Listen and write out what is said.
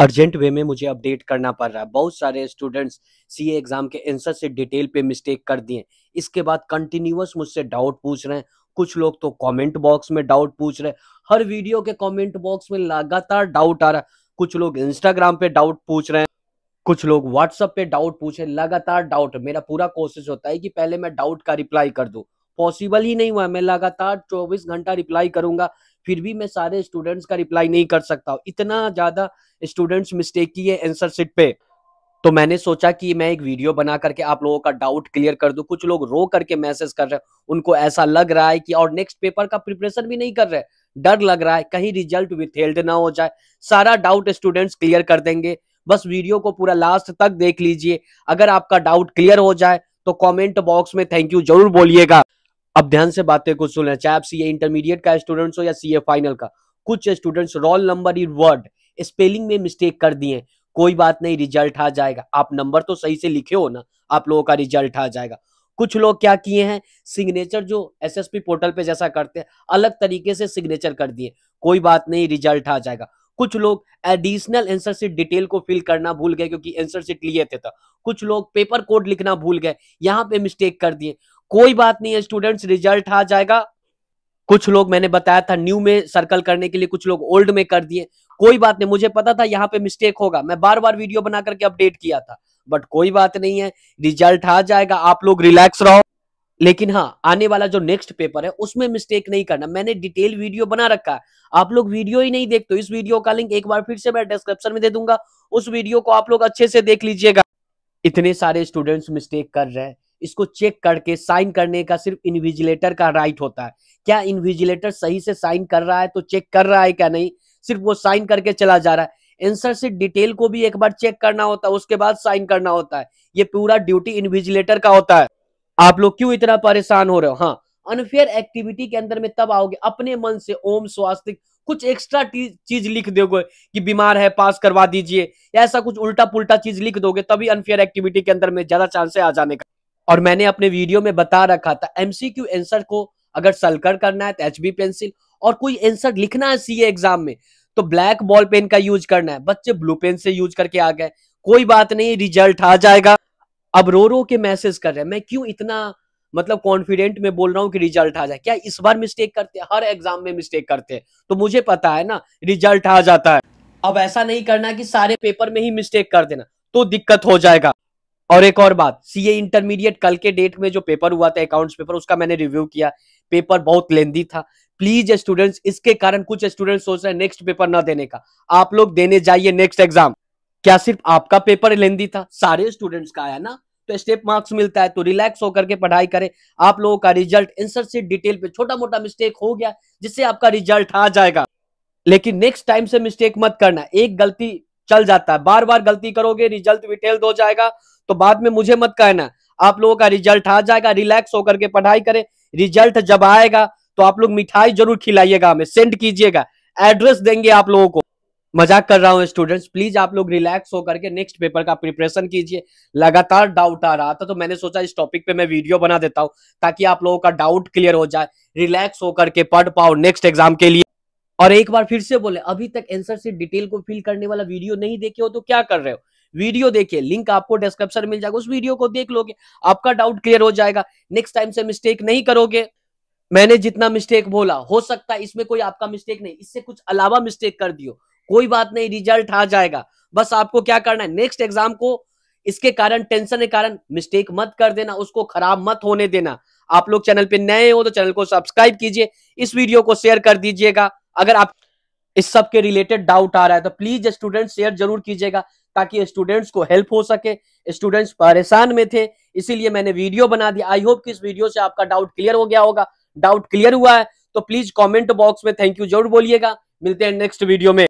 urgent वे में मुझे update करना पड़ रहा है बहुत सारे स्टूडेंट्स सी एग्जाम के एंसर से डिटेल पे मिस्टेक कर दिए इसके बाद कंटिन्यूस मुझसे डाउट पूछ रहे हैं कुछ लोग तो कमेंट बॉक्स में डाउट पूछ रहे हैं हर वीडियो के कमेंट बॉक्स में लगातार डाउट आ रहा है कुछ लोग इंस्टाग्राम पे डाउट पूछ रहे हैं कुछ लोग व्हाट्सअप पे डाउट पूछ रहे हैं लगातार डाउट मेरा पूरा कोशिश होता है कि पहले मैं डाउट का रिप्लाई कर दू पॉसिबल ही नहीं हुआ मैं लगातार चौबीस घंटा रिप्लाई करूंगा फिर भी मैं सारे स्टूडेंट्स का रिप्लाई नहीं कर सकता हूँ इतना ज़्यादा स्टूडेंट्स मिस्टेक किए एंसर सीट पे तो मैंने सोचा कि मैं एक वीडियो बना करके आप लोगों का डाउट क्लियर कर दूं कुछ लोग रो करके मैसेज कर रहे हैं उनको ऐसा लग रहा है कि और नेक्स्ट पेपर का प्रिपरेशन भी नहीं कर रहे डर लग रहा है कहीं रिजल्ट विथेल्ड ना हो जाए सारा डाउट स्टूडेंट्स क्लियर कर देंगे बस वीडियो को पूरा लास्ट तक देख लीजिए अगर आपका डाउट क्लियर हो जाए तो कमेंट बॉक्स में थैंक यू जरूर बोलिएगा अब ध्यान से बातें कुछ सुन लें चाहे आप सीए इंटरमीडिएट का स्टूडेंट्स हो या सीए फाइनल का कुछ students roll number in word spelling में मिस्टेक कर दिए कोई बात नहीं रिजल्ट आ जाएगा आप नंबर तो सही से लिखे हो ना आप लोगों का रिजल्ट आ जाएगा कुछ लोग क्या किए हैं सिग्नेचर जो एसएसपी पोर्टल पे जैसा करते हैं अलग तरीके से सिग्नेचर कर दिए कोई बात नहीं रिजल्ट आ जाएगा कुछ लोग एडिशनल एंसर सीट डिटेल को फिल करना भूल गए क्योंकि एंसर सीट लिए थे तो कुछ लोग पेपर कोड लिखना भूल गए यहाँ पे मिस्टेक कर दिए कोई बात नहीं है स्टूडेंट्स रिजल्ट आ जाएगा कुछ लोग मैंने बताया था न्यू में सर्कल करने के लिए कुछ लोग ओल्ड में कर दिए कोई बात नहीं मुझे पता था यहाँ पे मिस्टेक होगा मैं बार बार वीडियो बना करके अपडेट किया था बट कोई बात नहीं है रिजल्ट आ जाएगा आप लोग रिलैक्स रहो लेकिन हाँ आने वाला जो नेक्स्ट पेपर है उसमें मिस्टेक नहीं करना मैंने डिटेल वीडियो बना रखा है आप लोग वीडियो ही नहीं देखते इस वीडियो का लिंक एक बार फिर से मैं डिस्क्रिप्शन में दे दूंगा उस वीडियो को आप लोग अच्छे से देख लीजिएगा इतने सारे स्टूडेंट्स मिस्टेक कर रहे हैं इसको चेक करके साइन करने का सिर्फ इन्विजिलेटर का राइट होता है क्या इन्विजिलेटर सही से साइन कर रहा है तो चेक कर रहा है क्या नहीं सिर्फ वो साइन करके चला जा रहा है एंसर से डिटेल को भी एक बार चेक करना होता है उसके बाद साइन करना होता है ये पूरा ड्यूटी इन्विजिलेटर का होता है आप लोग क्यों इतना परेशान हो रहे हो हाँ अनफेयर एक्टिविटी के अंदर में तब आओगे अपने मन से ओम स्वास्थ्य कुछ एक्स्ट्रा चीज लिख दोगे कि बीमार है पास करवा दीजिए ऐसा कुछ उल्टा पुल्टा चीज लिख दोगे तभी अनफेयर एक्टिविटी के अंदर में ज्यादा चांस है आ जाने का और मैंने अपने वीडियो में बता रखा था एमसीक्यू आंसर को अगर सलकर करना है तो एच पेंसिल और कोई आंसर लिखना है सीए एग्जाम में तो ब्लैक बॉल पेन का यूज करना है बच्चे ब्लू पेन से यूज करके आ गए कोई बात नहीं रिजल्ट आ जाएगा अब रो रो के मैसेज कर रहे हैं मैं क्यों इतना मतलब कॉन्फिडेंट में बोल रहा हूँ कि रिजल्ट आ जाए क्या इस बार मिस्टेक करते हैं हर एग्जाम में मिस्टेक करते हैं तो मुझे पता है ना रिजल्ट आ जाता है अब ऐसा नहीं करना कि सारे पेपर में ही मिस्टेक कर देना तो दिक्कत हो जाएगा और एक और बात सीए इंटरमीडिएट कल के डेट में जो पेपर हुआ था अकाउंट्स पेपर उसका मैंने रिव्यू किया पेपर बहुत लेंदी था प्लीज स्टूडेंट्स इसके कारण कुछ स्टूडेंट्स सोच रहे हैं नेक्स्ट पेपर ना देने का आप लोग देने जाइए नेक्स्ट एग्जाम क्या सिर्फ आपका पेपर लेंदी था सारे स्टूडेंट्स का आया ना तो स्टेप मार्क्स मिलता है तो रिलैक्स होकर के पढ़ाई करें आप लोगों का रिजल्ट एंसर से डिटेल पे छोटा मोटा मिस्टेक हो गया जिससे आपका रिजल्ट आ जाएगा लेकिन नेक्स्ट टाइम से मिस्टेक मत करना एक गलती चल जाता है बार बार गलती करोगे रिजल्ट डिटेल्ड हो जाएगा तो बाद में मुझे मत कहना आप लोगों का रिजल्ट आ जाएगा रिलैक्स होकर के पढ़ाई करें रिजल्ट जब आएगा तो आप लोग मिठाई जरूर खिलाइएगा हमें सेंड कीजिएगा एड्रेस देंगे आप लोगों को मजाक कर रहा हूँ स्टूडेंट्स प्लीज आप लोग रिलैक्स होकर के नेक्स्ट पेपर का प्रिपरेशन कीजिए लगातार डाउट आ रहा था तो मैंने सोचा इस टॉपिक पे मैं वीडियो बना देता हूँ ताकि आप लोगों का डाउट क्लियर हो जाए रिलैक्स होकर के पढ़ पाओ नेक्स्ट एग्जाम के लिए और एक बार फिर से बोले अभी तक एंसर से डिटेल को फिल करने वाला वीडियो नहीं देखे हो तो क्या कर रहे हो वीडियो देखिए लिंक आपको डिस्क्रिप्शन मिल जाएगा उस वीडियो को देख लोगे आपका डाउट क्लियर हो जाएगा नेक्स्ट टाइम से मिस्टेक नहीं करोगे मैंने जितना मिस्टेक बोला हो सकता है इसमें कोई आपका मिस्टेक नहीं इससे कुछ अलावा मिस्टेक कर दियो कोई बात नहीं रिजल्ट आ जाएगा बस आपको क्या करना है नेक्स्ट एग्जाम को इसके कारण टेंशन के कारण मिस्टेक मत कर देना उसको खराब मत होने देना आप लोग चैनल पे नए हो तो चैनल को सब्सक्राइब कीजिए इस वीडियो को शेयर कर दीजिएगा अगर आप इस सब के रिलेटेड डाउट आ रहा है तो प्लीज स्टूडेंट शेयर जरूर कीजिएगा ताकि स्टूडेंट्स को हेल्प हो सके स्टूडेंट्स परेशान में थे इसीलिए मैंने वीडियो बना दिया आई होप कि इस वीडियो से आपका डाउट क्लियर हो गया होगा डाउट क्लियर हुआ है तो प्लीज कमेंट बॉक्स में थैंक यू जरूर बोलिएगा मिलते हैं नेक्स्ट वीडियो में